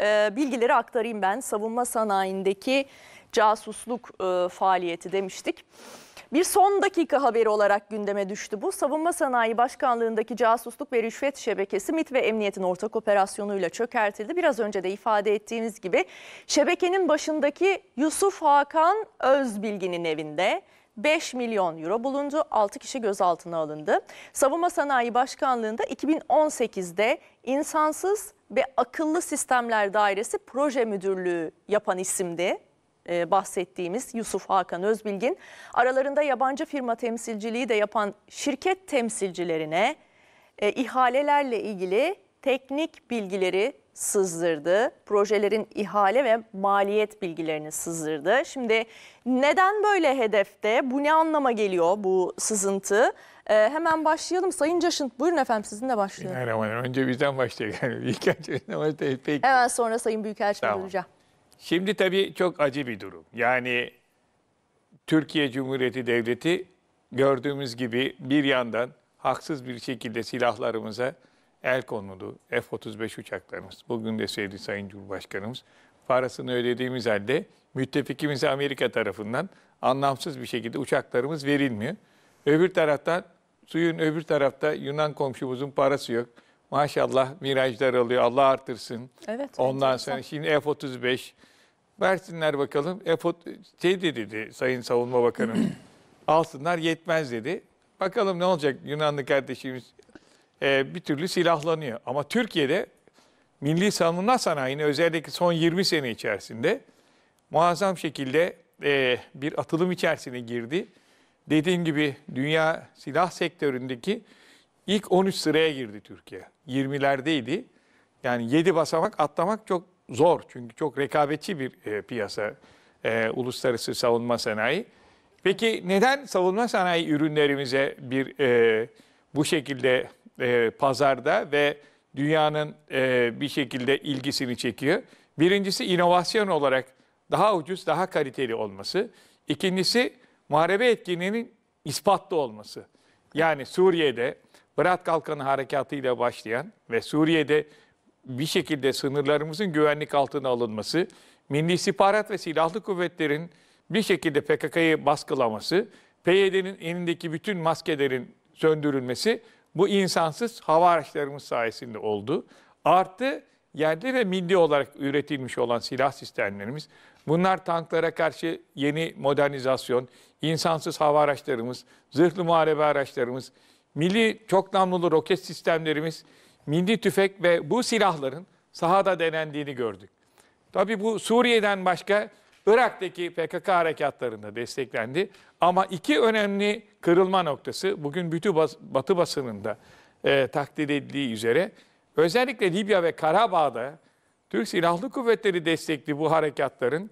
e, bilgileri aktarayım ben. Savunma sanayindeki casusluk e, faaliyeti demiştik. Bir son dakika haberi olarak gündeme düştü bu. Savunma Sanayi Başkanlığındaki casusluk ve rüşvet şebekesi MIT ve Emniyet'in ortak operasyonuyla çökertildi. Biraz önce de ifade ettiğimiz gibi şebekenin başındaki Yusuf Hakan Özbilgin'in evinde 5 milyon euro bulundu. 6 kişi gözaltına alındı. Savunma Sanayi Başkanlığı'nda 2018'de insansız ve akıllı sistemler dairesi proje müdürlüğü yapan isimdi e, bahsettiğimiz Yusuf Hakan Özbilgin aralarında yabancı firma temsilciliği de yapan şirket temsilcilerine e, ihalelerle ilgili teknik bilgileri sızdırdı. Projelerin ihale ve maliyet bilgilerini sızdırdı. Şimdi neden böyle hedefte? Bu ne anlama geliyor bu sızıntı? Ee, hemen başlayalım. Sayın Caşınt buyurun efendim sizinle başlayalım. Merhaba. Önce bizden başlayalım. Yani Büyükelçilikten başlayalım. Peki. Hemen sonra Sayın Büyükelçilikten tamam. olacağım. Şimdi tabii çok acı bir durum. Yani Türkiye Cumhuriyeti Devleti gördüğümüz gibi bir yandan haksız bir şekilde silahlarımıza el konulu F-35 uçaklarımız, bugün de sevdi Sayın Cumhurbaşkanımız, parasını ödediğimiz halde müttefikimiz Amerika tarafından anlamsız bir şekilde uçaklarımız verilmiyor. Öbür taraftan suyun öbür tarafta Yunan komşumuzun parası yok. Maşallah mirajlar alıyor. Allah artırsın. Evet. Ondan sonra şimdi F-35 versinler bakalım. F şey dedi, dedi Sayın Savunma Bakanı. alsınlar yetmez dedi. Bakalım ne olacak Yunanlı kardeşimiz e, bir türlü silahlanıyor. Ama Türkiye'de milli savunma sanayini özellikle son 20 sene içerisinde muazzam şekilde e, bir atılım içerisine girdi. Dediğim gibi dünya silah sektöründeki ilk 13 sıraya girdi Türkiye. 20'lerdeydi. Yani 7 basamak atlamak çok zor. Çünkü çok rekabetçi bir e, piyasa e, uluslararası savunma sanayi. Peki neden savunma sanayi ürünlerimize bir e, bu şekilde e, pazarda ve dünyanın e, bir şekilde ilgisini çekiyor. Birincisi inovasyon olarak daha ucuz, daha kaliteli olması. İkincisi muharebe etkinliğinin ispatlı olması. Yani Suriye'de Bırat Kalkanı harekatıyla başlayan ve Suriye'de bir şekilde sınırlarımızın güvenlik altına alınması, Milli İstihbarat ve Silahlı Kuvvetlerin bir şekilde PKK'yı baskılaması, PYD'nin elindeki bütün maskelerin söndürülmesi bu insansız hava araçlarımız sayesinde oldu. Artı yerli ve milli olarak üretilmiş olan silah sistemlerimiz. Bunlar tanklara karşı yeni modernizasyon, insansız hava araçlarımız, zırhlı muharebe araçlarımız, milli çok namlulu roket sistemlerimiz, milli tüfek ve bu silahların sahada denendiğini gördük. Tabii bu Suriye'den başka Irak'taki PKK harekatlarında desteklendi. Ama iki önemli kırılma noktası bugün bütün Batı basınında e, takdir edildiği üzere özellikle Libya ve Karabağ'da Türk Silahlı Kuvvetleri destekli bu harekatların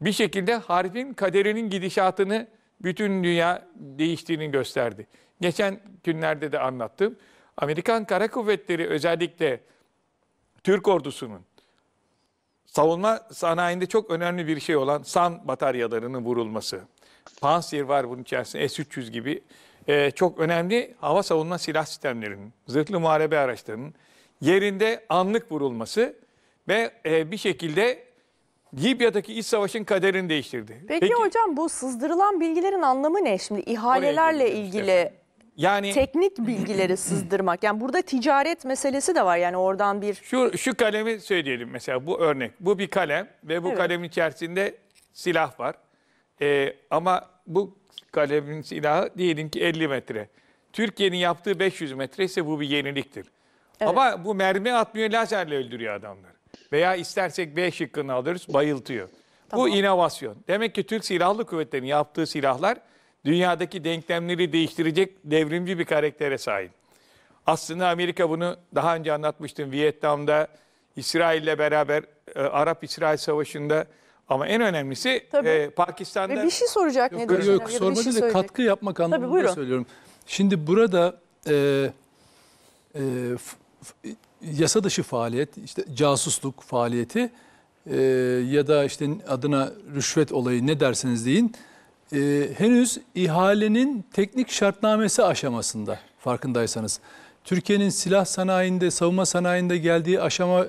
bir şekilde harbin kaderinin gidişatını bütün dünya değiştiğini gösterdi. Geçen günlerde de anlattım. Amerikan Kara Kuvvetleri özellikle Türk ordusunun savunma sanayinde çok önemli bir şey olan SAN bataryalarının vurulması, Panzer var bunun içerisinde, S-300 gibi. E, çok önemli hava savunma silah sistemlerinin, zırhlı muharebe araçlarının yerinde anlık vurulması ve e, bir şekilde Libya'daki iç savaşın kaderini değiştirdi. Peki, Peki hocam bu sızdırılan bilgilerin anlamı ne şimdi? ihalelerle ilgili işte. yani teknik bilgileri sızdırmak. Yani burada ticaret meselesi de var. Yani oradan bir Şu şu kalemi söyleyelim mesela bu örnek. Bu bir kalem ve bu evet. kalemin içerisinde silah var. E, ama bu kalemin silahı diyelim ki 50 metre. Türkiye'nin yaptığı 500 metre ise bu bir yeniliktir. Evet. Ama bu mermi atmıyor, lazerle öldürüyor adamları. Veya istersek B şıkkını alırız, bayıltıyor. Tamam. Bu inovasyon. Demek ki Türk Silahlı Kuvvetleri'nin yaptığı silahlar dünyadaki denklemleri değiştirecek devrimci bir karaktere sahip. Aslında Amerika bunu daha önce anlatmıştım. Vietnam'da İsrail'le beraber e, Arap-İsrail Savaşı'nda ama en önemlisi e, Pakistan'da... bir şey soracak yok, Nedim. Yok, yok sorma şey değil katkı yapmak anlamında Tabii, söylüyorum. Şimdi burada e, e, yasa dışı faaliyet, işte casusluk faaliyeti e, ya da işte adına rüşvet olayı ne derseniz deyin e, henüz ihalenin teknik şartnamesi aşamasında farkındaysanız. Türkiye'nin silah sanayinde, savunma sanayinde geldiği aşama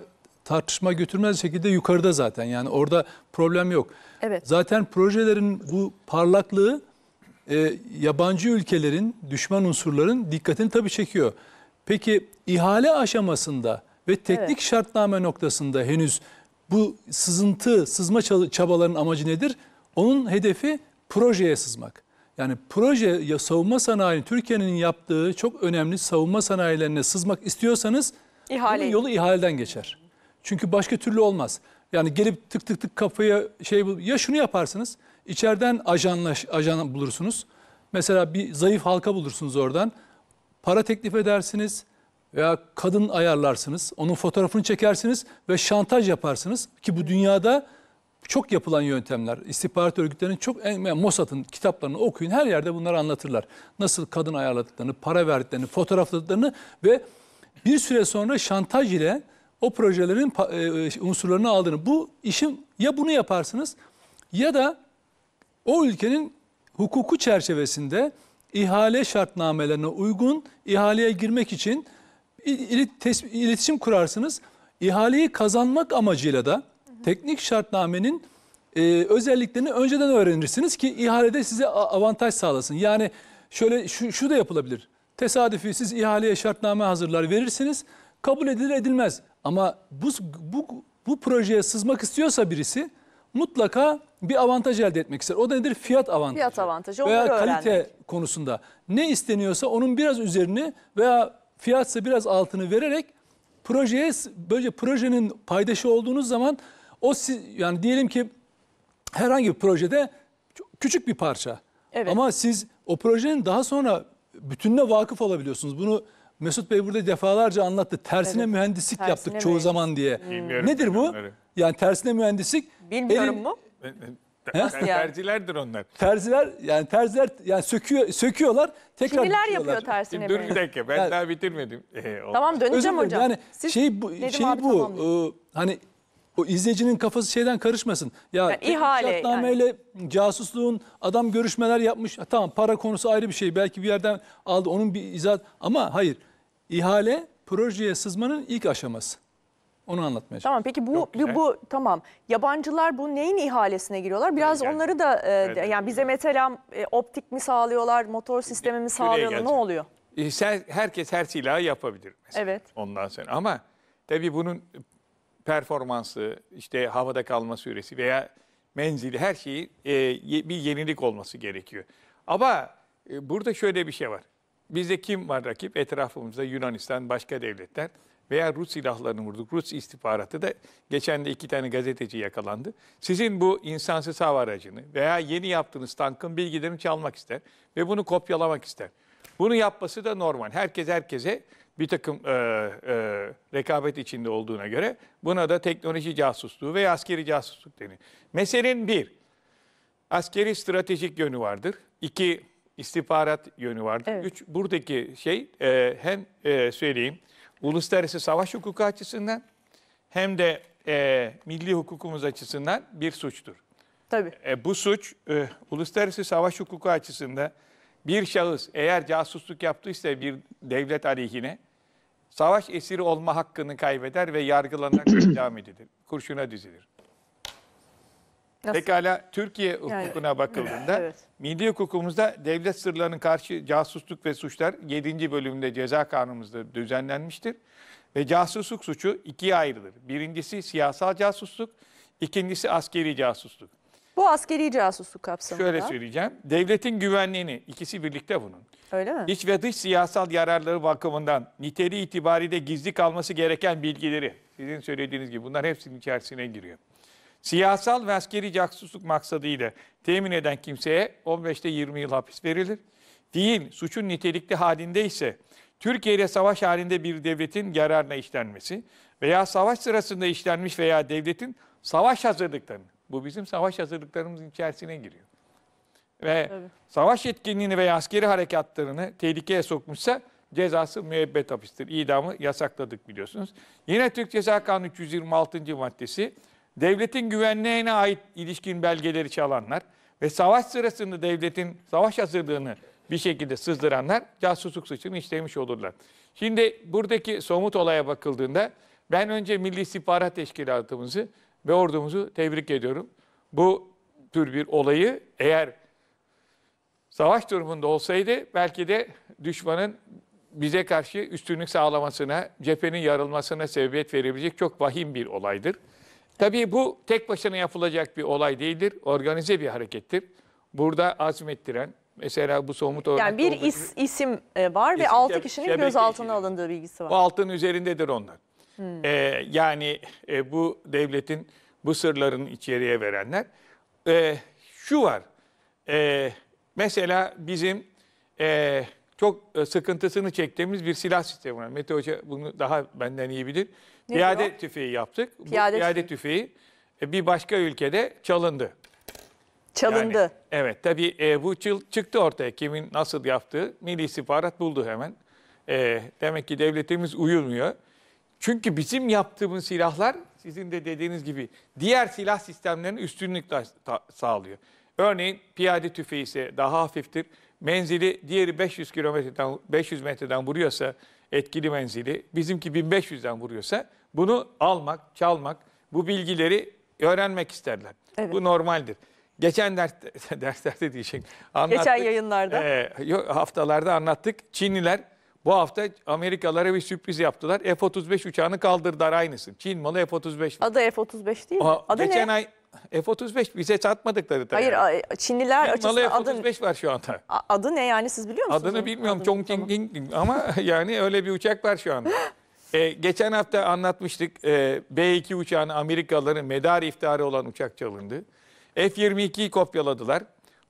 tartışma götürmez şekilde yukarıda zaten. Yani orada problem yok. Evet. Zaten projelerin bu parlaklığı e, yabancı ülkelerin, düşman unsurların dikkatini tabii çekiyor. Peki ihale aşamasında ve teknik evet. şartname noktasında henüz bu sızıntı, sızma çabalarının amacı nedir? Onun hedefi projeye sızmak. Yani proje savunma sanayi Türkiye'nin yaptığı çok önemli savunma sanayilerine sızmak istiyorsanız İhale. bunun yolu ihaleden geçer. Çünkü başka türlü olmaz. Yani gelip tık tık tık kafaya şey bul. ya şunu yaparsınız. İçeriden ajanlaş ajan bulursunuz. Mesela bir zayıf halka bulursunuz oradan. Para teklif edersiniz veya kadın ayarlarsınız. Onun fotoğrafını çekersiniz ve şantaj yaparsınız ki bu dünyada çok yapılan yöntemler. İstihbarat örgütlerinin çok yani Mossad'ın kitaplarını okuyun. Her yerde bunları anlatırlar. Nasıl kadın ayarladıklarını, para verdiklerini, fotoğrafladıklarını ve bir süre sonra şantaj ile o projelerin e, e, şey, unsurlarını aldığını. Bu işin ya bunu yaparsınız ya da o ülkenin hukuku çerçevesinde ihale şartnamelerine uygun ihaleye girmek için iletişim kurarsınız. İhaleyi kazanmak amacıyla da teknik şartnamenin e, özelliklerini önceden öğrenirsiniz ki ihalede size avantaj sağlasın. Yani şöyle şu, şu da yapılabilir. Tesadüfi siz ihaleye şartname hazırlar verirsiniz. Kabul edilir edilmez. Ama bu, bu, bu projeye sızmak istiyorsa birisi mutlaka bir avantaj elde etmek ister. O da nedir? Fiyat avantajı. Fiyat avantajı onları veya kalite öğrenmek. konusunda ne isteniyorsa onun biraz üzerini veya fiyatsa biraz altını vererek projeye böylece projenin paydaşı olduğunuz zaman o yani diyelim ki herhangi bir projede küçük bir parça. Evet. Ama siz o projenin daha sonra bütününe vakıf olabiliyorsunuz. Bunu Mesut Bey burada defalarca anlattı. Tersine evet. mühendislik tersine yaptık mi? çoğu zaman diye. Hmm. Bilmiyorum Nedir bu? Yani tersine mühendislik. Bilmiyorum elin... mu? terzilerdir onlar. Terziler yani terziler yani söküyor söküyorlar tekrar Kimiler yapıyor tersine Dur bir dakika ben yani, daha bitirmedim. Ee, tamam döneceğim hocam. Yani Siz şey bu şey bu e, hani o izleyicinin kafası şeyden karışmasın. Ya yani ihale, şartnameyle yani. casusluğun adam görüşmeler yapmış. Ha, tamam para konusu ayrı bir şey. Belki bir yerden aldı onun bir izah. Ama hayır ihale projeye sızmanın ilk aşaması. Onu anlatmaya Tamam peki bu Yok, bu, e- bu tamam. Yabancılar bu neyin ihalesine giriyorlar? Biraz yani, onları da e, evet, yani bize mesela e, optik mi sağlıyorlar, motor sistemi mi sağlıyorlar ne oluyor? E, herkes her silahı yapabilir mesela. Evet. Ondan sonra ama tabii bunun performansı, işte havada kalma süresi veya menzili her şeyi e, bir yenilik olması gerekiyor. Ama e, burada şöyle bir şey var. Bizde kim var rakip? Etrafımızda Yunanistan, başka devletler veya Rus silahlarını vurduk. Rus istihbaratı da geçen de iki tane gazeteci yakalandı. Sizin bu insansız hava aracını veya yeni yaptığınız tankın bilgilerini çalmak ister ve bunu kopyalamak ister. Bunu yapması da normal. Herkes herkese bir takım e, e, rekabet içinde olduğuna göre buna da teknoloji casusluğu veya askeri casusluk denir. Meselenin bir, askeri stratejik yönü vardır. İki, istihbarat yönü vardır. Evet. Üç, buradaki şey e, hem e, söyleyeyim uluslararası savaş hukuku açısından hem de e, milli hukukumuz açısından bir suçtur. Tabii. E, bu suç e, uluslararası savaş hukuku açısından bir şahıs eğer casusluk yaptıysa bir devlet aleyhine savaş esiri olma hakkını kaybeder ve yargılanarak idam edilir. Kurşuna dizilir. Nasıl? Pekala Türkiye hukukuna yani, bakıldığında evet. milli hukukumuzda devlet sırlarının karşı casusluk ve suçlar 7. bölümünde ceza kanunumuzda düzenlenmiştir. Ve casusluk suçu ikiye ayrılır. Birincisi siyasal casusluk, ikincisi askeri casusluk. Bu askeri casusluk kapsamında. Şöyle söyleyeceğim. Devletin güvenliğini, ikisi birlikte bunun. Öyle mi? İç ve dış siyasal yararları bakımından niteliği itibariyle gizli kalması gereken bilgileri, sizin söylediğiniz gibi bunlar hepsinin içerisine giriyor. Siyasal ve askeri casusluk maksadıyla temin eden kimseye 15'te 20 yıl hapis verilir. Değil, suçun nitelikli halinde ise Türkiye ile savaş halinde bir devletin yararına işlenmesi veya savaş sırasında işlenmiş veya devletin savaş hazırlıklarını bu bizim savaş hazırlıklarımızın içerisine giriyor. Ve Tabii. savaş yetkinliğini veya askeri harekatlarını tehlikeye sokmuşsa cezası müebbet hapistir. İdamı yasakladık biliyorsunuz. Yine Türk Ceza Kanunu 326. maddesi devletin güvenliğine ait ilişkin belgeleri çalanlar ve savaş sırasında devletin savaş hazırlığını bir şekilde sızdıranlar casusluk suçunu işlemiş olurlar. Şimdi buradaki somut olaya bakıldığında ben önce Milli İstihbarat Teşkilatımızı ve ordumuzu tebrik ediyorum. Bu tür bir olayı eğer savaş durumunda olsaydı belki de düşmanın bize karşı üstünlük sağlamasına, cephenin yarılmasına sebebiyet verebilecek çok vahim bir olaydır. Tabii bu tek başına yapılacak bir olay değildir. Organize bir harekettir. Burada azmettiren, mesela bu somut olarak... Yani bir is, isim e, var ve isim 6 kişinin gözaltına alındığı bilgisi var. Bu altın üzerindedir onlar. Hmm. E, yani e, bu devletin bu sırlarını içeriye verenler. E, şu var, e, mesela bizim e, çok sıkıntısını çektiğimiz bir silah sistemi var. Mete Hoca bunu daha benden iyi bilir. Ne piyade diyor? tüfeği yaptık. Piyade, Bu, piyade tüfeği e, bir başka ülkede çalındı. Çalındı. Yani, evet tabii e, bu çıl, çıktı ortaya kimin nasıl yaptığı. Milli istihbarat buldu hemen. E, demek ki devletimiz uyumuyor. Çünkü bizim yaptığımız silahlar sizin de dediğiniz gibi diğer silah sistemlerinin üstünlük sağlıyor. Örneğin piyade tüfeği ise daha hafiftir. Menzili diğeri 500 kilometreden 500 metreden vuruyorsa etkili menzili, bizimki 1500'den vuruyorsa bunu almak, çalmak, bu bilgileri öğrenmek isterler. Evet. Bu normaldir. Geçen ders, derslerde diyecek. Geçen yayınlarda. E, haftalarda anlattık. Çinliler bu hafta Amerikalara bir sürpriz yaptılar. F-35 uçağını kaldırdılar aynısı. Çin malı F-35. Adı F-35 değil mi? adı geçen ne? ay F-35 bize satmadıkları tabii. Hayır yani. Çinliler Çin açısından adı... F-35 var şu anda. Adı ne yani siz biliyor musunuz? Adını bilmiyorum. Chongqing tamam. ama yani öyle bir uçak var şu anda. Ee, geçen hafta anlatmıştık e, B-2 uçağını Amerikalıların medar iftiharı olan uçak çalındı. F-22'yi kopyaladılar.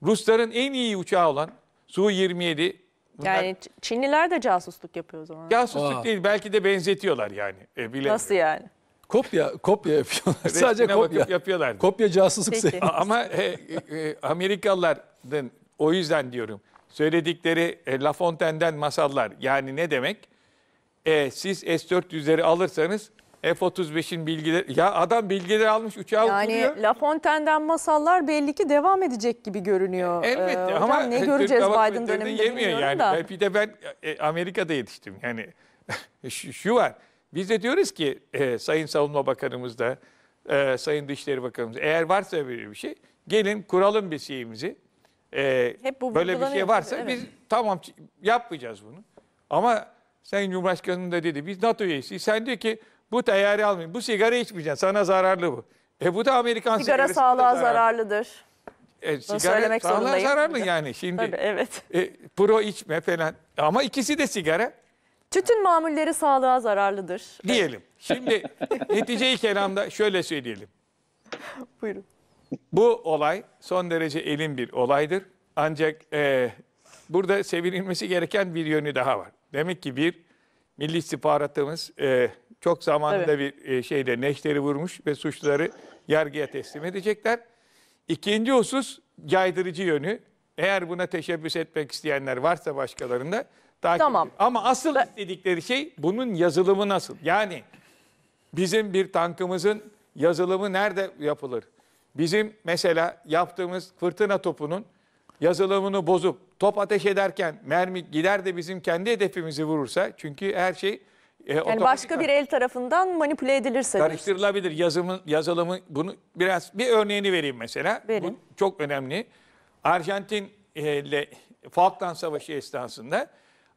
Rusların en iyi uçağı olan Su-27 yani Ç- Çinliler de casusluk yapıyor o zaman. Casusluk Aa. değil belki de benzetiyorlar yani. E, Nasıl yani? Kopya, kopya yapıyorlar. Resmine Sadece kopya. yapıyorlar. Kopya casusluk Ama e, e, e, Amerikalıların o yüzden diyorum söyledikleri e, La Fontaine'den masallar yani ne demek? E, siz S-400'leri alırsanız F-35'in bilgileri... Ya adam bilgileri almış uçağa yani, oturuyor. Yani La Fontaine'den masallar belli ki devam edecek gibi görünüyor. E, elbette ee, hocam, ama... ne göreceğiz Biden döneminde yemiyor yani. Da. Bir de ben e, Amerika'da yetiştim. Yani şu, şu var. Biz de diyoruz ki e, Sayın Savunma Bakanımız da, e, Sayın Dışişleri Bakanımız eğer varsa böyle bir şey gelin kuralım bir şeyimizi. E, Hep bu böyle bir şey varsa evet. biz tamam yapmayacağız bunu. Ama Sayın Cumhurbaşkanım da dedi biz NATO üyesiyiz. Sen diyor ki bu teyari almayın. Bu sigara içmeyeceksin. Sana zararlı bu. E bu da Amerikan sigara sigarası. Sigara sağlığa zararlıdır. E, sigara söylemek sağlığa zorundayım. zararlı yani şimdi. Tabii, evet. E, pro içme falan. Ama ikisi de sigara. Tütün mamulleri sağlığa zararlıdır. Diyelim. Şimdi neticeyi kelamda şöyle söyleyelim. Buyurun. Bu olay son derece elin bir olaydır. Ancak e, burada sevinilmesi gereken bir yönü daha var. Demek ki bir, Milli istihbaratımız e, çok zamanında evet. bir e, şeyde neşteri vurmuş ve suçları yargıya teslim edecekler. İkinci husus caydırıcı yönü. Eğer buna teşebbüs etmek isteyenler varsa başkalarında takip tamam. Ama asıl ben... istedikleri şey bunun yazılımı nasıl? Yani bizim bir tankımızın yazılımı nerede yapılır? Bizim mesela yaptığımız fırtına topunun yazılımını bozup top ateş ederken mermi gider de bizim kendi hedefimizi vurursa çünkü her şey e, yani başka bir el tarafından manipüle edilirse. Karıştırılabilir yazımın yazılımı bunu biraz bir örneğini vereyim mesela. Verin. Bu çok önemli. Arjantin ile e, Falkland Savaşı esnasında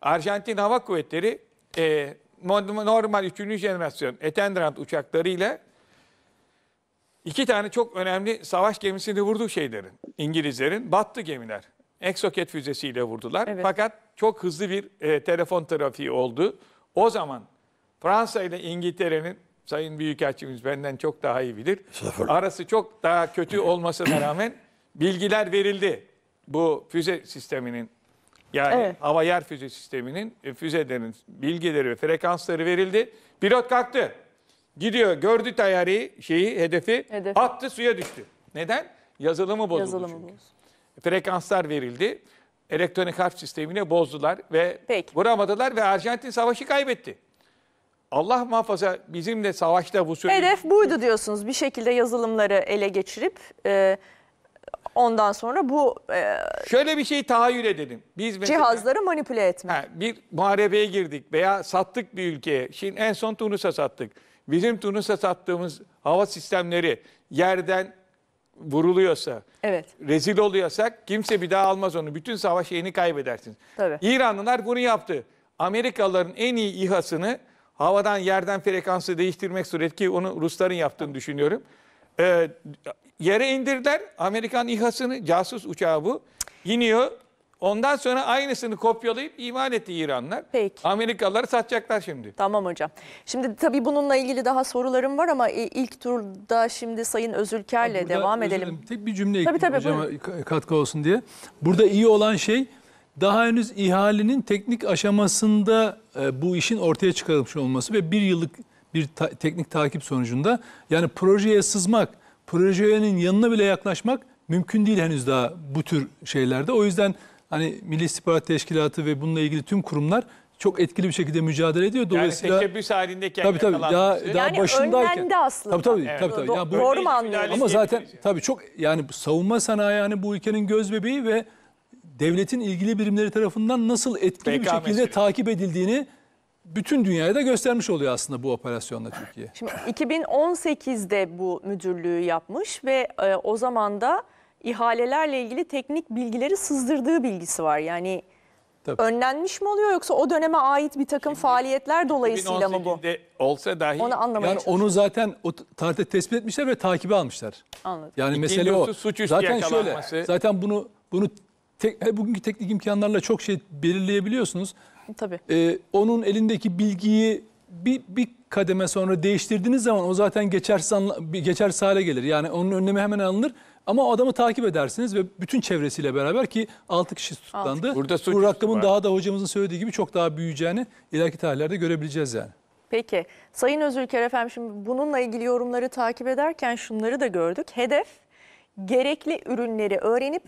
Arjantin Hava Kuvvetleri e, normal 3. jenerasyon Etendrant uçaklarıyla iki tane çok önemli savaş gemisini vurdu şeylerin, İngilizlerin. Battı gemiler. Exocet füzesiyle vurdular. Evet. Fakat çok hızlı bir e, telefon trafiği oldu. O zaman Fransa ile İngiltere'nin Sayın Büyükelçimiz benden çok daha iyi bilir. Arası çok daha kötü olmasına rağmen bilgiler verildi. Bu füze sisteminin yani evet. hava yer füze sisteminin e, füzelerin bilgileri ve frekansları verildi. Pilot kalktı. Gidiyor gördü tayari şeyi hedefi, hedefi. attı suya düştü. Neden? Yazılımı bozuldu Yazılımı Frekanslar verildi. Elektronik harf sistemini bozdular ve Peki. vuramadılar ve Arjantin savaşı kaybetti. Allah muhafaza bizim de savaşta bu söylediğimiz... Hedef buydu diyorsunuz. Bir şekilde yazılımları ele geçirip e, ondan sonra bu... E, Şöyle bir şey tahayyül edelim. Biz mesela, cihazları manipüle etme. bir muharebeye girdik veya sattık bir ülkeye. Şimdi en son Tunus'a sattık. Bizim Tunus'a sattığımız hava sistemleri yerden vuruluyorsa, evet. rezil oluyorsak kimse bir daha almaz onu. Bütün savaş şeyini kaybedersiniz. Tabii. İranlılar bunu yaptı. Amerikalıların en iyi İHA'sını havadan yerden frekansı değiştirmek sureti onu Rusların yaptığını düşünüyorum. Ee, yere indirdiler Amerikan İHA'sını, casus uçağı bu. iniyor. Ondan sonra aynısını kopyalayıp imal etti İranlar. Peki. Amerikalılar satacaklar şimdi. Tamam hocam. Şimdi tabii bununla ilgili daha sorularım var ama e, ilk turda şimdi Sayın Özülker'le devam edelim. Tek bir cümle tabii, hocama buyurun. katkı olsun diye. Burada iyi olan şey daha henüz ihalenin teknik aşamasında e, bu işin ortaya çıkarılmış olması ve bir yıllık bir ta teknik takip sonucunda yani projeye sızmak, projenin yanına bile yaklaşmak mümkün değil henüz daha bu tür şeylerde. O yüzden hani Milli İstihbarat Teşkilatı ve bununla ilgili tüm kurumlar çok etkili bir şekilde mücadele ediyor. Dolayısıyla yani teşebbüs halindeyken tabii, tabii, daha, daha yani önlendi aslında. Tabii tabii. Evet. tabii, tabii. Yani bu, Doğru mu anlıyorum? Ama zaten tabii çok yani savunma sanayi yani bu ülkenin göz bebeği ve devletin ilgili birimleri tarafından nasıl etkili BK bir şekilde mesela. takip edildiğini bütün dünyaya da göstermiş oluyor aslında bu operasyonla Türkiye. Şimdi 2018'de bu müdürlüğü yapmış ve e, o zaman da ihalelerle ilgili teknik bilgileri sızdırdığı bilgisi var. Yani Tabii. önlenmiş mi oluyor yoksa o döneme ait bir takım Şimdi, faaliyetler dolayısıyla mı bu? olsa dahi onu anlamaya yani onu zaten o tarihte tespit etmişler ve takibi almışlar. Anladım. Yani İkinci mesele o. Zaten şöyle zaten bunu bunu tek, e, bugünkü teknik imkanlarla çok şey belirleyebiliyorsunuz. Tabii. Ee, onun elindeki bilgiyi bir, bir kademe sonra değiştirdiğiniz zaman o zaten geçersiz, geçersiz hale gelir. Yani onun önlemi hemen alınır. Ama o adamı takip edersiniz ve bütün çevresiyle beraber ki 6 kişi tutuklandı. Altı. Burada Bu rakamın var. daha da hocamızın söylediği gibi çok daha büyüyeceğini ileriki tarihlerde görebileceğiz yani. Peki Sayın Özülker efendim şimdi bununla ilgili yorumları takip ederken şunları da gördük. Hedef gerekli ürünleri öğrenip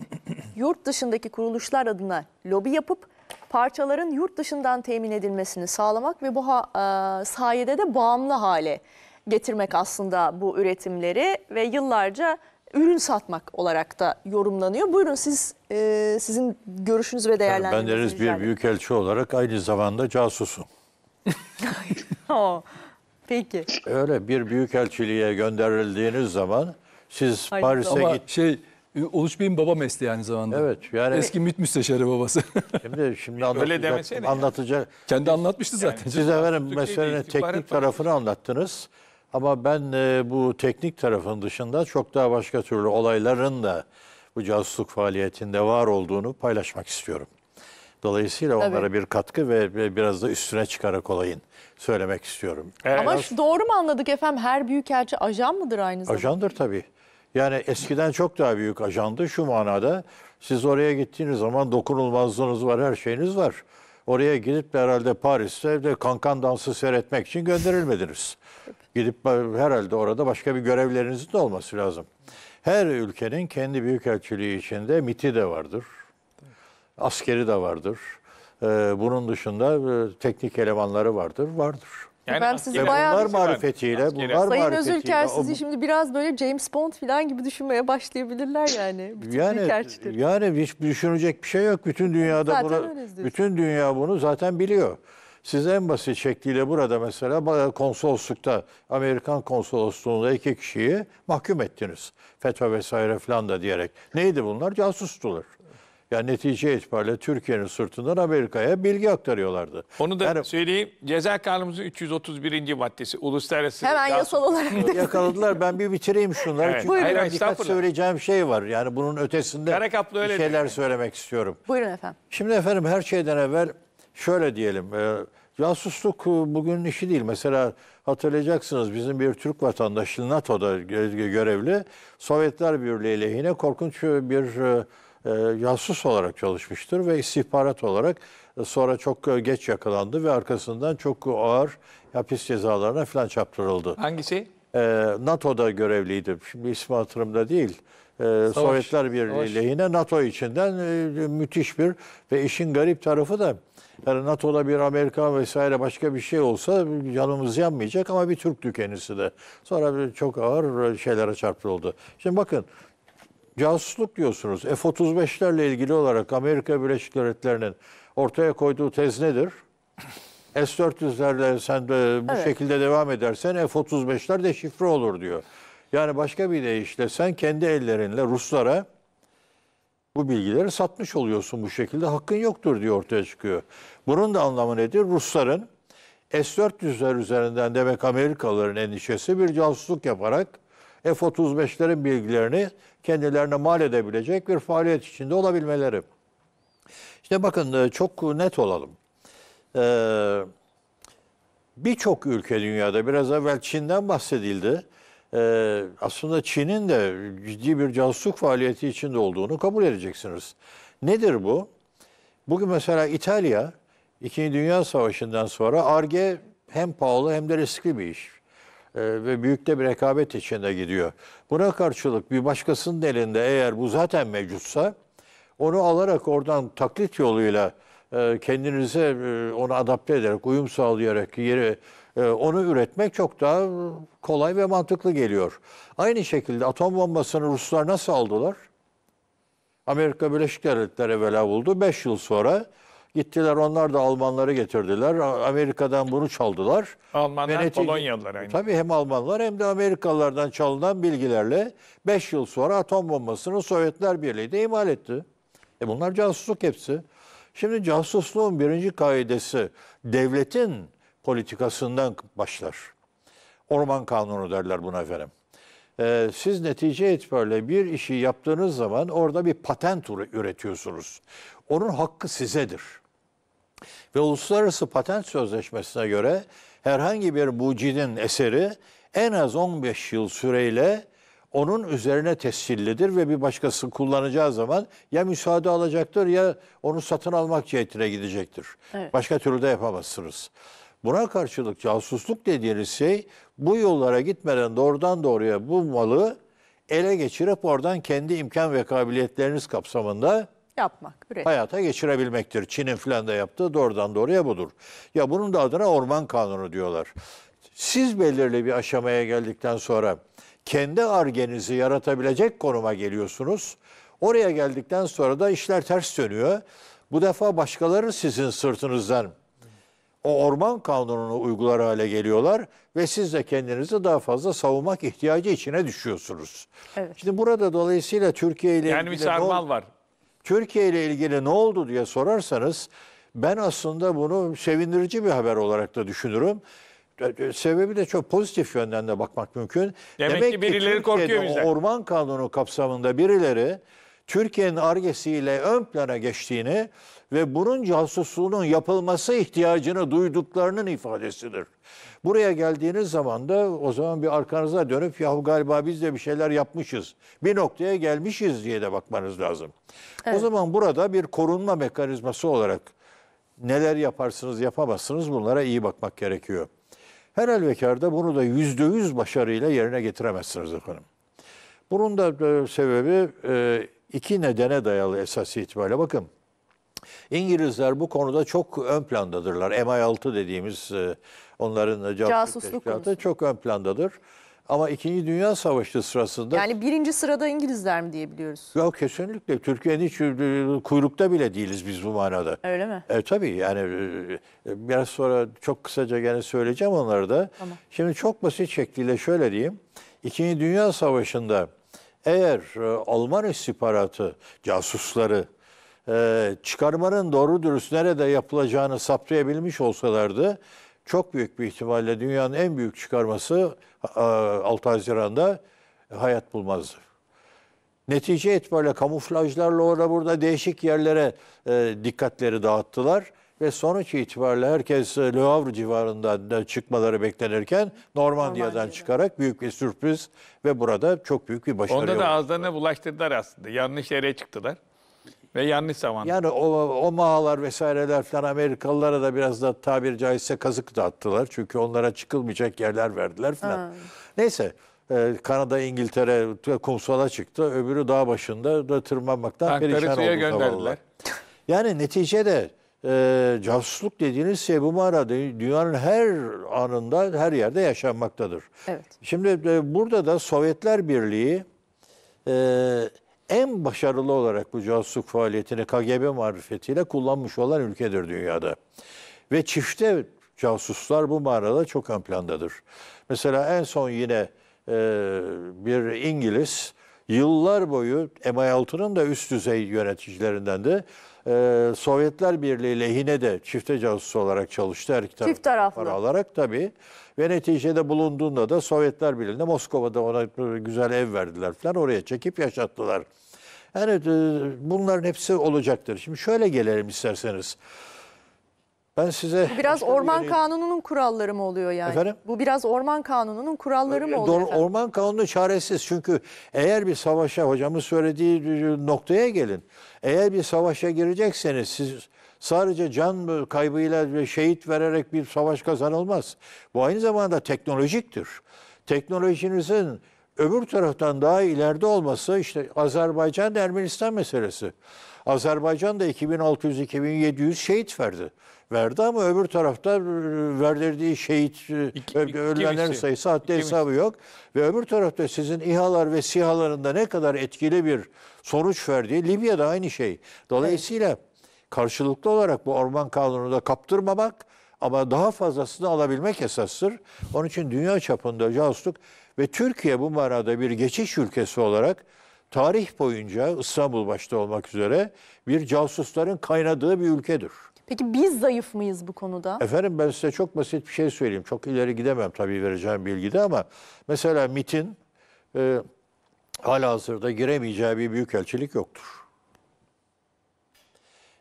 yurt dışındaki kuruluşlar adına lobi yapıp parçaların yurt dışından temin edilmesini sağlamak ve bu ha, e, sayede de bağımlı hale getirmek aslında bu üretimleri ve yıllarca ürün satmak olarak da yorumlanıyor. Buyurun siz e, sizin görüşünüz ve değerlendirmeniz. Ben deriz bir büyükelçi olarak aynı zamanda casusum. Peki. Öyle bir büyükelçiliğe gönderildiğiniz zaman siz Hayır. Paris'e Ama git. şey Uluç Bey'in baba mesleği aynı zamanda. Evet yani Eski MİT müsteşarı babası. şimdi, şimdi anlatacak, demesene ya. anlatacak. Kendi anlatmıştı zaten. Siz efendim Türkiye'de meselenin istihbarat teknik var. tarafını anlattınız. Ama ben e, bu teknik tarafın dışında çok daha başka türlü olayların da bu casusluk faaliyetinde var olduğunu paylaşmak istiyorum. Dolayısıyla onlara bir katkı ve biraz da üstüne çıkarak olayın söylemek istiyorum. Ama şu, doğru mu anladık efendim? Her büyükelçi ajan mıdır aynı zamanda? Ajandır tabii. Yani eskiden çok daha büyük ajandı şu manada. Siz oraya gittiğiniz zaman dokunulmazlığınız var, her şeyiniz var. Oraya gidip de herhalde Paris'te de kankan dansı seyretmek için gönderilmediniz. Gidip herhalde orada başka bir görevlerinizin de olması lazım. Her ülkenin kendi büyükelçiliği içinde MIT'i de vardır. Askeri de vardır. Ee, bunun dışında e, teknik elemanları vardır, vardır. Yani ben sizi Ve bayağı bunlar marifetiyle, bunlar marifetiyle. Sayın Özülker sizi şimdi biraz böyle James Bond falan gibi düşünmeye başlayabilirler yani. Bütün yani, yani hiç düşünecek bir şey yok. Bütün dünyada bunu, bütün dünya bunu zaten biliyor. Siz en basit şekliyle burada mesela konsoloslukta, Amerikan konsolosluğunda iki kişiyi mahkum ettiniz. FETÖ vesaire falan da diyerek. Neydi bunlar? Casustular. Yani netice itibariyle Türkiye'nin sırtından Amerika'ya bilgi aktarıyorlardı. Onu da yani, söyleyeyim. Ceza kanunumuzun 331. maddesi. Uluslararası... Hemen yasal olarak. Yakaladılar. Ben bir bitireyim şunları. Evet. Çünkü Hayır, birkaç söyleyeceğim şey var. Yani bunun ötesinde Karakaplı öyle bir şeyler değil. söylemek istiyorum. Buyurun efendim. Şimdi efendim her şeyden evvel şöyle diyelim. Ee, e, Casusluk bugün işi değil. Mesela hatırlayacaksınız bizim bir Türk vatandaşı NATO'da görevli Sovyetler Birliği lehine korkunç bir e, e, yasus olarak çalışmıştır ve istihbarat olarak e, sonra çok e, geç yakalandı ve arkasından çok ağır hapis cezalarına falan çarptırıldı. Hangisi? E, NATO'da görevliydi. Şimdi ismi hatırımda değil. E, Savaş. Sovyetler Birliği Savaş. lehine NATO içinden e, müthiş bir ve işin garip tarafı da yani NATO'da bir Amerika vesaire başka bir şey olsa canımız yanmayacak ama bir Türk dükenisi de. Sonra çok ağır şeylere çarptırıldı. Şimdi bakın casusluk diyorsunuz. F-35'lerle ilgili olarak Amerika Birleşik Devletleri'nin ortaya koyduğu tez nedir? S-400'lerle sen de bu evet. şekilde devam edersen F-35'ler de şifre olur diyor. Yani başka bir deyişle sen kendi ellerinle Ruslara bu bilgileri satmış oluyorsun bu şekilde. Hakkın yoktur diyor ortaya çıkıyor. Bunun da anlamı nedir? Rusların S-400'ler üzerinden demek Amerikalıların endişesi bir casusluk yaparak F-35'lerin bilgilerini kendilerine mal edebilecek bir faaliyet içinde olabilmeleri. İşte bakın e, çok net olalım. Ee, Birçok ülke dünyada biraz evvel Çin'den bahsedildi. E, aslında Çin'in de ciddi bir casusluk faaliyeti içinde olduğunu kabul edeceksiniz. Nedir bu? Bugün mesela İtalya 2. Dünya Savaşı'ndan sonra ARGE hem pahalı hem de riskli bir iş. E, ve büyük de bir rekabet içinde gidiyor. Buna karşılık bir başkasının elinde eğer bu zaten mevcutsa onu alarak oradan taklit yoluyla e, kendinize e, onu adapte ederek, uyum sağlayarak yeri onu üretmek çok daha kolay ve mantıklı geliyor. Aynı şekilde atom bombasını Ruslar nasıl aldılar? Amerika Birleşik Devletleri evvela buldu. beş yıl sonra Gittiler onlar da Almanları getirdiler. Amerika'dan bunu çaldılar. Almanlar Venetik, Polonyalılar aynı. Tabii hem Almanlar hem de Amerikalılardan çalınan bilgilerle 5 yıl sonra atom bombasını Sovyetler Birliği de imal etti. E bunlar casusluk hepsi. Şimdi casusluğun birinci kaidesi devletin politikasından başlar. Orman kanunu derler buna efendim. Ee, siz netice itibariyle bir işi yaptığınız zaman orada bir patent üretiyorsunuz. Onun hakkı sizedir. Ve uluslararası patent sözleşmesine göre herhangi bir mucidin eseri en az 15 yıl süreyle onun üzerine tescillidir ve bir başkası kullanacağı zaman ya müsaade alacaktır ya onu satın almak cihetine gidecektir. Evet. Başka türlü de yapamazsınız. Buna karşılık casusluk dediğiniz şey bu yollara gitmeden doğrudan doğruya bu malı ele geçirip oradan kendi imkan ve kabiliyetleriniz kapsamında yapmak, üretmek. Hayata geçirebilmektir. Çin'in filan da yaptığı doğrudan doğruya budur. Ya bunun da adına orman kanunu diyorlar. Siz belirli bir aşamaya geldikten sonra kendi argenizi yaratabilecek konuma geliyorsunuz. Oraya geldikten sonra da işler ters dönüyor. Bu defa başkaları sizin sırtınızdan o orman kanununu uygular hale geliyorlar ve siz de kendinizi daha fazla savunmak ihtiyacı içine düşüyorsunuz. Evet. Şimdi burada dolayısıyla Türkiye ile yani Yani bir sarmal var. Türkiye ile ilgili ne oldu diye sorarsanız ben aslında bunu sevindirici bir haber olarak da düşünürüm. E, e, sebebi de çok pozitif yönden de bakmak mümkün. Demek, Demek ki birileri ki korkuyor bizden. Orman kanunu kapsamında birileri Türkiye'nin argesiyle ön plana geçtiğini ve bunun casusluğunun yapılması ihtiyacını duyduklarının ifadesidir. Buraya geldiğiniz zaman da o zaman bir arkanıza dönüp yahu galiba biz de bir şeyler yapmışız. Bir noktaya gelmişiz diye de bakmanız lazım. Evet. O zaman burada bir korunma mekanizması olarak neler yaparsınız yapamazsınız bunlara iyi bakmak gerekiyor. Her elvekarda bunu da yüzde yüz başarıyla yerine getiremezsiniz efendim. Bunun da e, sebebi e, iki nedene dayalı esas itibariyle. Bakın İngilizler bu konuda çok ön plandadırlar. MI6 dediğimiz e, onların casusluk çok ön plandadır. Ama İkinci Dünya Savaşı sırasında... Yani birinci sırada İngilizler mi diyebiliyoruz? Ya kesinlikle. Türkiye'nin hiç e, kuyrukta bile değiliz biz bu manada. Öyle mi? E, tabii yani e, biraz sonra çok kısaca gene söyleyeceğim onları da. Tamam. Şimdi çok basit şekliyle şöyle diyeyim. İkinci Dünya Savaşı'nda eğer e, Alman istihbaratı casusları e, çıkarmanın doğru dürüst nerede yapılacağını saptayabilmiş olsalardı çok büyük bir ihtimalle dünyanın en büyük çıkarması e, 6 Haziran'da hayat bulmazdı. Netice itibariyle kamuflajlarla orada burada değişik yerlere e, dikkatleri dağıttılar ve sonuç itibariyle herkes e, Le Havre civarından e, çıkmaları beklenirken Normandiya'dan çıkarak büyük bir sürpriz ve burada çok büyük bir başarı Onda da ağızlarına bulaştırdılar aslında. Yanlış yere çıktılar. Ve yanlış zamanda. Yani o, o mahalar vesaireler falan Amerikalılara da biraz da tabiri caizse kazık da attılar. Çünkü onlara çıkılmayacak yerler verdiler falan. Ha. Neyse. E, Kanada, İngiltere kumsala çıktı. Öbürü dağ başında da tırmanmaktan Tankları perişan oldu. gönderdiler. Yani neticede e, casusluk dediğiniz şey bu mağarada dünyanın her anında her yerde yaşanmaktadır. Evet. Şimdi e, burada da Sovyetler Birliği e, en başarılı olarak bu casusluk faaliyetini KGB marifetiyle kullanmış olan ülkedir dünyada. Ve çifte casuslar bu mağarada çok ön plandadır. Mesela en son yine e, bir İngiliz yıllar boyu MI6'nın da üst düzey yöneticilerinden de ee, Sovyetler Birliği lehine de çifte casus olarak çalıştı. Her iki Çift taraflı. para alarak tabii. Ve neticede bulunduğunda da Sovyetler Birliği'nde Moskova'da ona güzel ev verdiler falan. Oraya çekip yaşattılar. Yani e, bunların hepsi olacaktır. Şimdi şöyle gelelim isterseniz. Ben size... Bu biraz orman yeri... kanununun kuralları mı oluyor yani? Efendim? Bu biraz orman kanununun kuralları mı oluyor? Efendim? Orman kanunu çaresiz. Çünkü eğer bir savaşa hocamın söylediği noktaya gelin. Eğer bir savaşa girecekseniz siz sadece can kaybıyla şehit vererek bir savaş kazanılmaz. Bu aynı zamanda teknolojiktir. Teknolojinizin öbür taraftan daha ileride olması işte Azerbaycan Ermenistan meselesi. Azerbaycan da 2600-2700 şehit verdi verdi ama öbür tarafta e, verdirdiği şehit e, iki, ölenlerin iki, sayısı hatta iki, hesabı yok. Ve öbür tarafta sizin İHA'lar ve SİHA'larında ne kadar etkili bir sonuç verdiği Libya'da aynı şey. Dolayısıyla evet. karşılıklı olarak bu orman kanunu da kaptırmamak ama daha fazlasını alabilmek esastır. Onun için dünya çapında casusluk ve Türkiye bu manada bir geçiş ülkesi olarak tarih boyunca İstanbul başta olmak üzere bir casusların kaynadığı bir ülkedir. Peki biz zayıf mıyız bu konuda? Efendim ben size çok basit bir şey söyleyeyim. Çok ileri gidemem tabii vereceğim bilgide ama mesela MIT'in e, hala hazırda giremeyeceği bir büyükelçilik yoktur.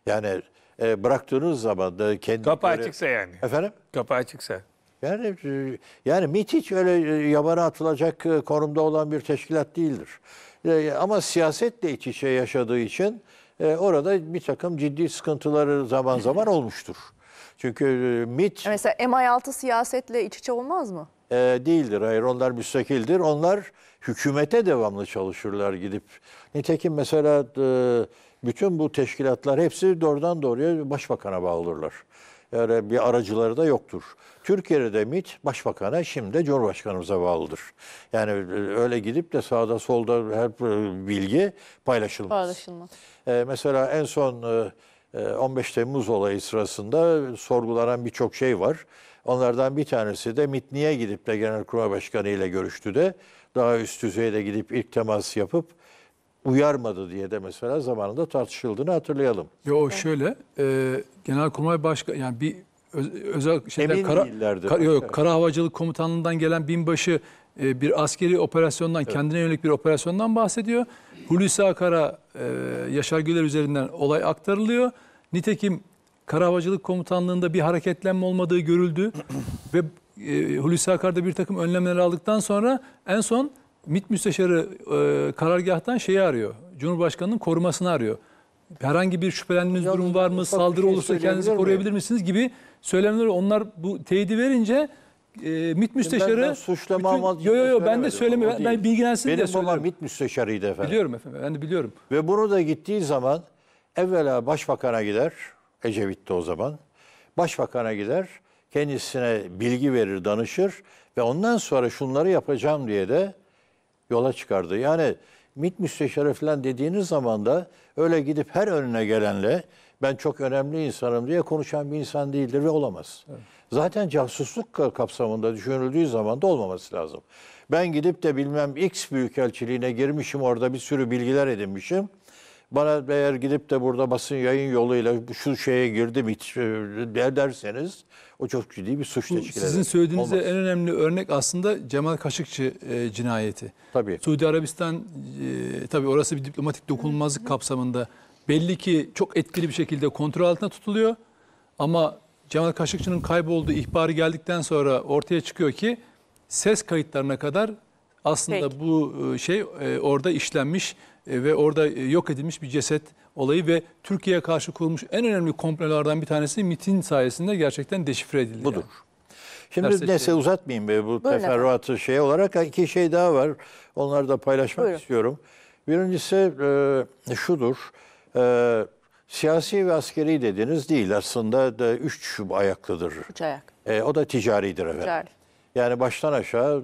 Yani e, bıraktığınız zaman da kendi... Kapı açıksa yani. Efendim? Kapı açıksa. Yani e, yani Mit hiç öyle e, yabana atılacak e, konumda olan bir teşkilat değildir. Ama siyasetle iç içe yaşadığı için e, orada bir takım ciddi sıkıntıları zaman zaman olmuştur. Çünkü e, MIT... E, mesela MI6 siyasetle iç içe olmaz mı? E, değildir, hayır onlar müstakildir. Onlar hükümete devamlı çalışırlar gidip. Nitekim mesela e, bütün bu teşkilatlar hepsi doğrudan doğruya başbakana bağlıdırlar. Yani bir aracıları da yoktur. Türkiye'de de MİT başbakana şimdi de Cumhurbaşkanımıza bağlıdır. Yani e, öyle gidip de sağda solda her e, bilgi paylaşılmaz. Paylaşılmaz. Ee, mesela en son 15 e, e, Temmuz olayı sırasında sorgulanan birçok şey var. Onlardan bir tanesi de MİT niye gidip de Genelkurmay Başkanı ile görüştü de daha üst düzeyde gidip ilk temas yapıp uyarmadı diye de mesela zamanında tartışıldığını hatırlayalım. Yo şöyle e, Genelkurmay Başkanı yani bir öz, özel şeyler Emin kara, kar, yok, kara havacılık komutanlığından gelen binbaşı e, bir askeri operasyondan, evet. kendine yönelik bir operasyondan bahsediyor. Hulusi Akar'a e, Yaşar Güler üzerinden olay aktarılıyor. Nitekim Karahvacılık Komutanlığı'nda bir hareketlenme olmadığı görüldü ve e, Hulusi Akar'da bir takım önlemler aldıktan sonra en son MİT Müsteşarı e, karargahtan şeyi arıyor, Cumhurbaşkanı'nın korumasını arıyor. Herhangi bir şüphelendiğiniz durum var mı, saldırı şey olursa kendinizi koruyabilir mi? misiniz gibi söylemler. Onlar bu teyidi verince e, MİT müsteşarı... suçlama bütün, Yo yo yo ben de söylemiyorum. Ben, ben bilgilensin Benim diye söylüyorum. Benim babam MİT müsteşarıydı efendim. Biliyorum efendim. Ben de biliyorum. Ve bunu da gittiği zaman evvela başbakana gider. Ecevit'te o zaman. Başbakana gider. Kendisine bilgi verir, danışır. Ve ondan sonra şunları yapacağım diye de yola çıkardı. Yani MİT müsteşarı falan dediğiniz zaman da öyle gidip her önüne gelenle ben çok önemli insanım diye konuşan bir insan değildir ve olamaz. Evet. Zaten casusluk kapsamında düşünüldüğü zaman da olmaması lazım. Ben gidip de bilmem X büyükelçiliğine girmişim orada bir sürü bilgiler edinmişim. Bana eğer gidip de burada basın yayın yoluyla şu şeye girdim hiç e, der derseniz o çok ciddi bir suç teşkil eder. Sizin söylediğinizde en önemli örnek aslında Cemal Kaşıkçı e, cinayeti. Tabii. Suudi Arabistan e, tabii orası bir diplomatik dokunulmazlık kapsamında belli ki çok etkili bir şekilde kontrol altına tutuluyor. Ama Cemal Kaşıkçı'nın kaybolduğu ihbarı geldikten sonra ortaya çıkıyor ki ses kayıtlarına kadar aslında Peki. bu e, şey e, orada işlenmiş e, ve orada yok edilmiş bir ceset olayı ve Türkiye'ye karşı kurulmuş en önemli komplolardan bir tanesi MIT'in sayesinde gerçekten deşifre edildi. Budur. Yani. Şimdi Derse neyse şey... uzatmayayım be bu Böyle teferruatı şey olarak iki şey daha var. Onları da paylaşmak Buyurun. istiyorum. Birincisi e, şudur. E, siyasi ve askeri dediniz değil aslında da üç ayaklıdır. Üç ayak. E, o da ticaridir efendim. Ticari. Yani baştan aşağı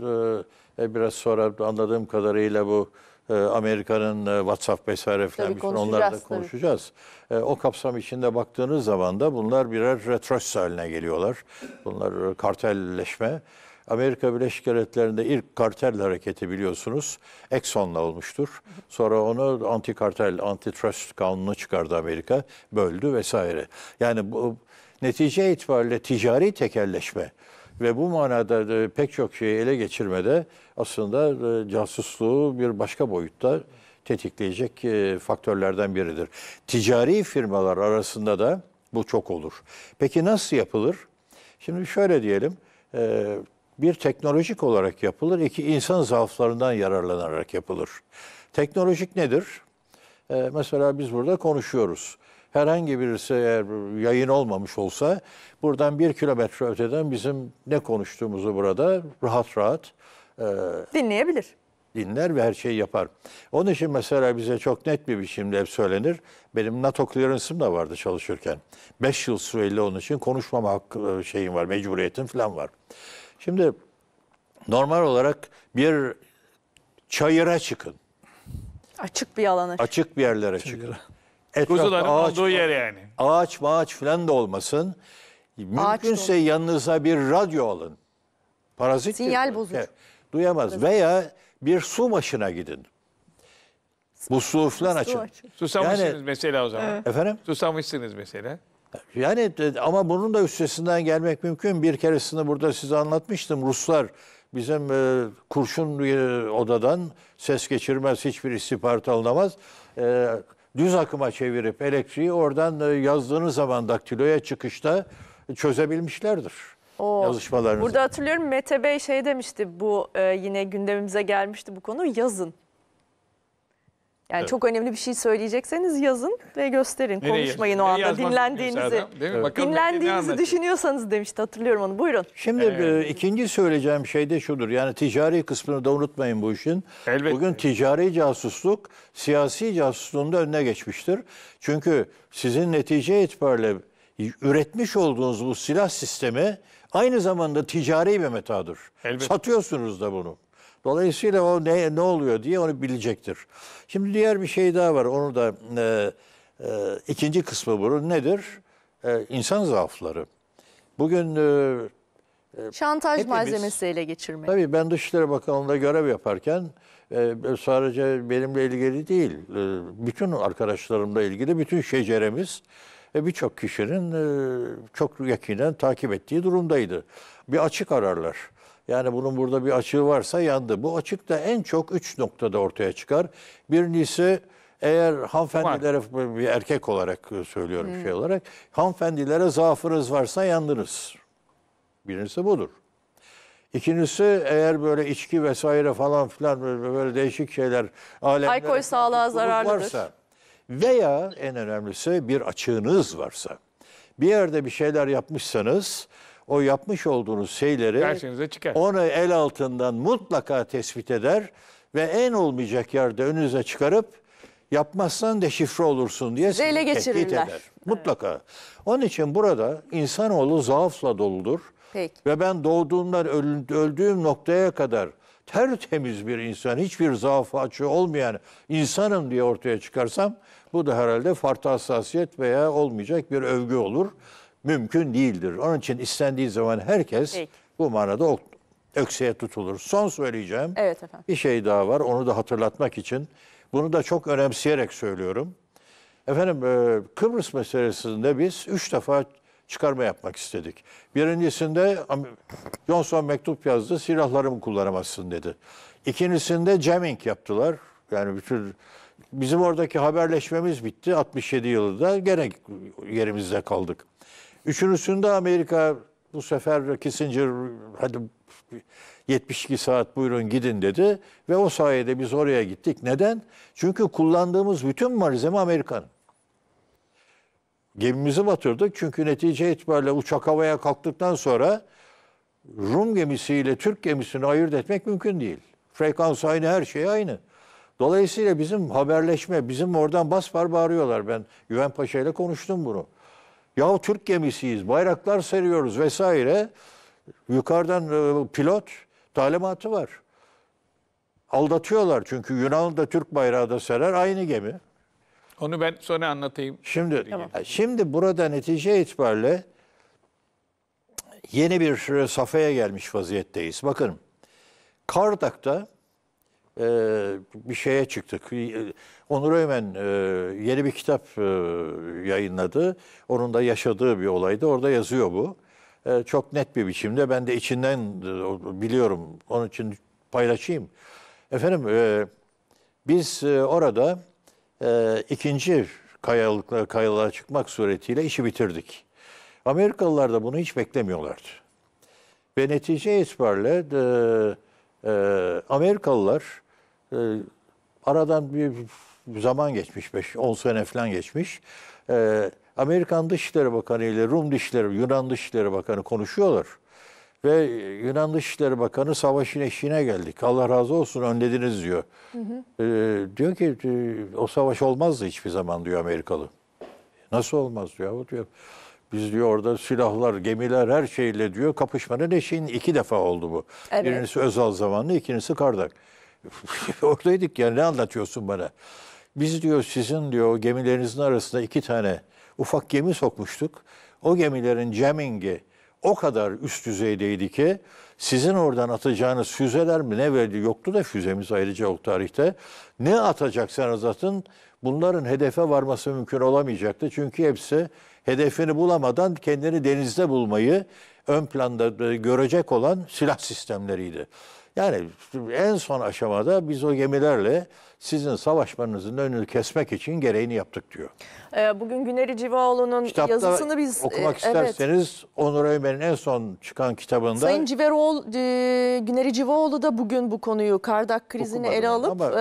e, e, biraz sonra anladığım kadarıyla bu e, Amerika'nın e, WhatsApp vesaire falan bütün onlarla da konuşacağız. E, o kapsam içinde baktığınız zaman da bunlar birer retroş haline geliyorlar. Bunlar kartelleşme. Amerika Birleşik Devletleri'nde ilk kartel hareketi biliyorsunuz Exxon'la olmuştur. Sonra onu anti kartel, anti trust kanunu çıkardı Amerika, böldü vesaire. Yani bu netice itibariyle ticari tekelleşme ve bu manada pek çok şeyi ele geçirmede aslında e, casusluğu bir başka boyutta tetikleyecek e, faktörlerden biridir. Ticari firmalar arasında da bu çok olur. Peki nasıl yapılır? Şimdi şöyle diyelim, e, bir, teknolojik olarak yapılır. iki insan zaaflarından yararlanarak yapılır. Teknolojik nedir? Ee, mesela biz burada konuşuyoruz. Herhangi birisi eğer yayın olmamış olsa buradan bir kilometre öteden bizim ne konuştuğumuzu burada rahat rahat e, dinleyebilir dinler ve her şeyi yapar. Onun için mesela bize çok net bir biçimde hep söylenir. Benim NATO clearance'ım da vardı çalışırken. Beş yıl süreli onun için konuşmama hakkı e, şeyim var, mecburiyetim falan var. Şimdi normal olarak bir çayıra çıkın. Açık bir alana. Açık bir yerlere çıkın. Etrafta Kuzuların hani ağaç, olduğu yer yani. ağaç mağaç falan da olmasın. Mümkünse da yanınıza bir radyo alın. Parazit Sinyal diyor. bozucu. Evet, Duyamaz. Veya bir su maşına gidin. Bu su falan açın. Açık. Susamışsınız Yani- mesela o zaman. Efendim? Susamışsınız mesela. Yani e, ama bunun da üstesinden gelmek mümkün. Bir keresinde burada size anlatmıştım. Ruslar bizim e, kurşun e, odadan ses geçirmez, hiçbir istihbarat alınamaz. E, düz akıma çevirip elektriği oradan e, yazdığınız zaman daktiloya çıkışta çözebilmişlerdir. O, yazışmalarınızı. Burada hatırlıyorum Mete Bey şey demişti bu e, yine gündemimize gelmişti bu konu yazın. Yani evet. çok önemli bir şey söyleyecekseniz yazın ve gösterin. Nereye Konuşmayın yazın? o anda dinlendiğinizi. değil mi? Evet. Dinlendiğinizi düşünüyorsanız demişti hatırlıyorum onu. Buyurun. Şimdi ee, e, ikinci söyleyeceğim şey de şudur. Yani ticari kısmını da unutmayın bu işin. Elbette. Bugün ticari casusluk siyasi casusluğun da önüne geçmiştir. Çünkü sizin netice itibariyle üretmiş olduğunuz bu silah sistemi aynı zamanda ticari bir metadır. Elbette. Satıyorsunuz da bunu. Dolayısıyla o ne, ne oluyor diye onu bilecektir. Şimdi diğer bir şey daha var. Onu da e, e, ikinci kısmı bunun nedir? E, insan zaafları. Bugün e, e, Şantaj Hepimiz, malzemesi ele geçirmek. Tabii ben Dışişleri Bakanlığı'nda görev yaparken e, sadece benimle ilgili değil, e, bütün arkadaşlarımla ilgili bütün şeceremiz ve birçok kişinin e, çok yakinen takip ettiği durumdaydı bir açık ararlar. Yani bunun burada bir açığı varsa yandı. Bu açık da en çok üç noktada ortaya çıkar. Birincisi eğer hanımefendilere bir erkek olarak söylüyorum şey hmm. şey olarak hanımefendilere zaafınız varsa yandınız. Birincisi budur. İkincisi eğer böyle içki vesaire falan filan böyle, değişik şeyler alemlere alkol sağlığa zararlıdır. Varsa, veya en önemlisi bir açığınız varsa bir yerde bir şeyler yapmışsanız o yapmış olduğunuz şeyleri Karşınıza çıkar. onu el altından mutlaka tespit eder ve en olmayacak yerde önünüze çıkarıp yapmazsan deşifre olursun diye sizi ele geçirirler. eder. Mutlaka. Onun için burada insanoğlu zaafla doludur. Peki. Ve ben doğduğumdan öl- öldüğüm noktaya kadar tertemiz bir insan, hiçbir zaafı açığı olmayan insanım diye ortaya çıkarsam bu da herhalde farklı hassasiyet veya olmayacak bir övgü olur mümkün değildir. Onun için istendiği zaman herkes Peki. bu manada ökseye tutulur. Son söyleyeceğim evet efendim. bir şey daha var onu da hatırlatmak için. Bunu da çok önemseyerek söylüyorum. Efendim e, Kıbrıs meselesinde biz üç defa çıkarma yapmak istedik. Birincisinde Johnson mektup yazdı, silahlarımı kullanamazsın dedi. İkincisinde jamming yaptılar. Yani bütün bizim oradaki haberleşmemiz bitti 67 yılında gene yerimizde kaldık. Üçüncüsünde Amerika bu sefer Kissinger hadi 72 saat buyurun gidin dedi ve o sayede biz oraya gittik. Neden? Çünkü kullandığımız bütün malzeme Amerikan. Gemimizi batırdık çünkü netice itibariyle uçak havaya kalktıktan sonra Rum gemisiyle Türk gemisini ayırt etmek mümkün değil. Frekans aynı, her şey aynı. Dolayısıyla bizim haberleşme, bizim oradan basbar bağırıyorlar. Ben Güven Paşa ile konuştum bunu. Yahu Türk gemisiyiz, bayraklar seriyoruz vesaire. Yukarıdan e, pilot talimatı var. Aldatıyorlar çünkü Yunan da Türk bayrağı da serer aynı gemi. Onu ben sonra anlatayım. Şimdi tamam. E, şimdi burada netice itibariyle yeni bir e, safhaya gelmiş vaziyetteyiz. Bakın Kardak'ta ee, bir şeye çıktık. Ee, Onur Öymen e, yeni bir kitap e, yayınladı. Onun da yaşadığı bir olaydı. Orada yazıyor bu. Ee, çok net bir biçimde. Ben de içinden e, biliyorum. Onun için paylaşayım. Efendim biz orada ikinci kayalıklar kayalığa çıkmak suretiyle işi bitirdik. Amerikalılar da bunu hiç beklemiyorlardı. Ve netice itibariyle de, e, Amerikalılar e, aradan bir zaman geçmiş, 10 sene falan geçmiş. E, Amerikan Dışişleri Bakanı ile Rum Dışişleri, Yunan Dışişleri Bakanı konuşuyorlar. Ve Yunan Dışişleri Bakanı savaşın eşiğine geldik. Allah razı olsun önlediniz diyor. Hı hı. E, diyor ki e, o savaş olmazdı hiçbir zaman diyor Amerikalı. Nasıl olmaz diyor. diyor. Biz diyor orada silahlar, gemiler her şeyle diyor kapışmanın eşiğin iki defa oldu bu. Evet. Birincisi Özal zamanlı, ikincisi Kardak. Oradaydık ya ne anlatıyorsun bana? Biz diyor sizin diyor gemilerinizin arasında iki tane ufak gemi sokmuştuk. O gemilerin jamingi o kadar üst düzeydeydi ki sizin oradan atacağınız füzeler mi ne verdi yoktu da füzemiz ayrıca o tarihte. Ne atacaksanız atın bunların hedefe varması mümkün olamayacaktı. Çünkü hepsi hedefini bulamadan kendini denizde bulmayı ön planda görecek olan silah sistemleriydi. Yani en son aşamada biz o gemilerle sizin savaşmanızın önünü kesmek için gereğini yaptık diyor. Ee, bugün Güneri Civaoğlu'nun Kitapta yazısını biz... E, okumak isterseniz evet. Onur Öymen'in en son çıkan kitabında... Sayın Civeroğlu, e, Güneri Civaoğlu da bugün bu konuyu kardak krizini ele alıp ama... E,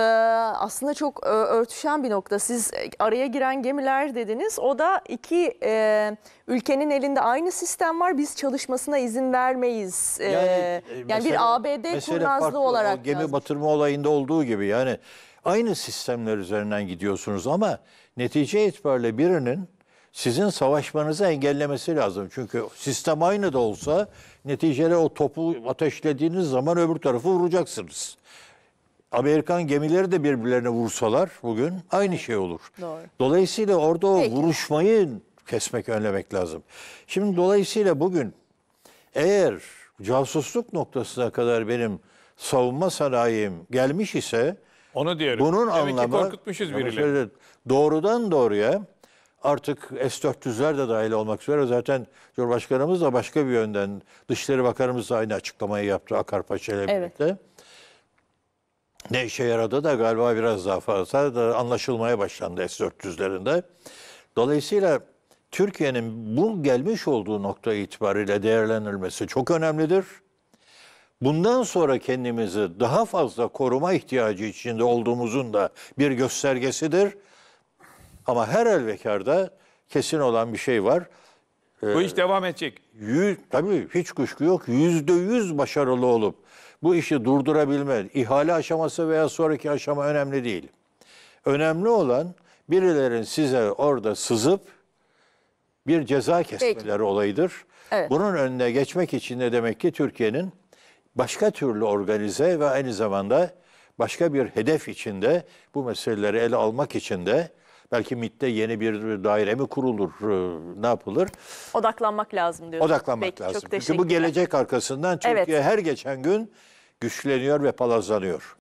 aslında çok örtüşen bir nokta. Siz araya giren gemiler dediniz. O da iki ülkenin elinde aynı sistem var. Biz çalışmasına izin vermeyiz. yani, yani mesela, bir ABD kurnazlığı farklı, olarak. gemi yazmış. batırma olayında olduğu gibi yani Aynı sistemler üzerinden gidiyorsunuz ama netice itibariyle birinin sizin savaşmanızı engellemesi lazım. Çünkü sistem aynı da olsa neticede o topu ateşlediğiniz zaman öbür tarafı vuracaksınız. Amerikan gemileri de birbirlerine vursalar bugün aynı şey olur. Doğru. Dolayısıyla orada o Peki. vuruşmayı kesmek, önlemek lazım. Şimdi dolayısıyla bugün eğer casusluk noktasına kadar benim savunma sanayim gelmiş ise onu diyorum. Bunun Demek anlamı, ki korkutmuşuz birileri. Doğrudan doğruya artık S-400'ler de dahil olmak üzere zaten Cumhurbaşkanımız da başka bir yönden Dışişleri Bakanımız da aynı açıklamayı yaptı Akarpaşa ile birlikte. Ne işe yaradı da galiba biraz daha fazla da anlaşılmaya başlandı S-400'lerinde. Dolayısıyla Türkiye'nin bu gelmiş olduğu nokta itibariyle değerlendirilmesi çok önemlidir bundan sonra kendimizi daha fazla koruma ihtiyacı içinde olduğumuzun da bir göstergesidir. Ama her elvekarda kesin olan bir şey var. Bu iş devam edecek. Yüz, tabii hiç kuşku yok. Yüzde yüz başarılı olup bu işi durdurabilme, ihale aşaması veya sonraki aşama önemli değil. Önemli olan birilerin size orada sızıp bir ceza kesmeleri Peki. olayıdır. Evet. Bunun önüne geçmek için de demek ki Türkiye'nin başka türlü organize ve aynı zamanda başka bir hedef içinde bu meseleleri ele almak için de belki MIT'te yeni bir daire mi kurulur, e, ne yapılır? Odaklanmak lazım diyorsunuz. Odaklanmak Peki, lazım. Çok Çünkü bu gelecek arkasından Türkiye evet. her geçen gün güçleniyor ve palazlanıyor.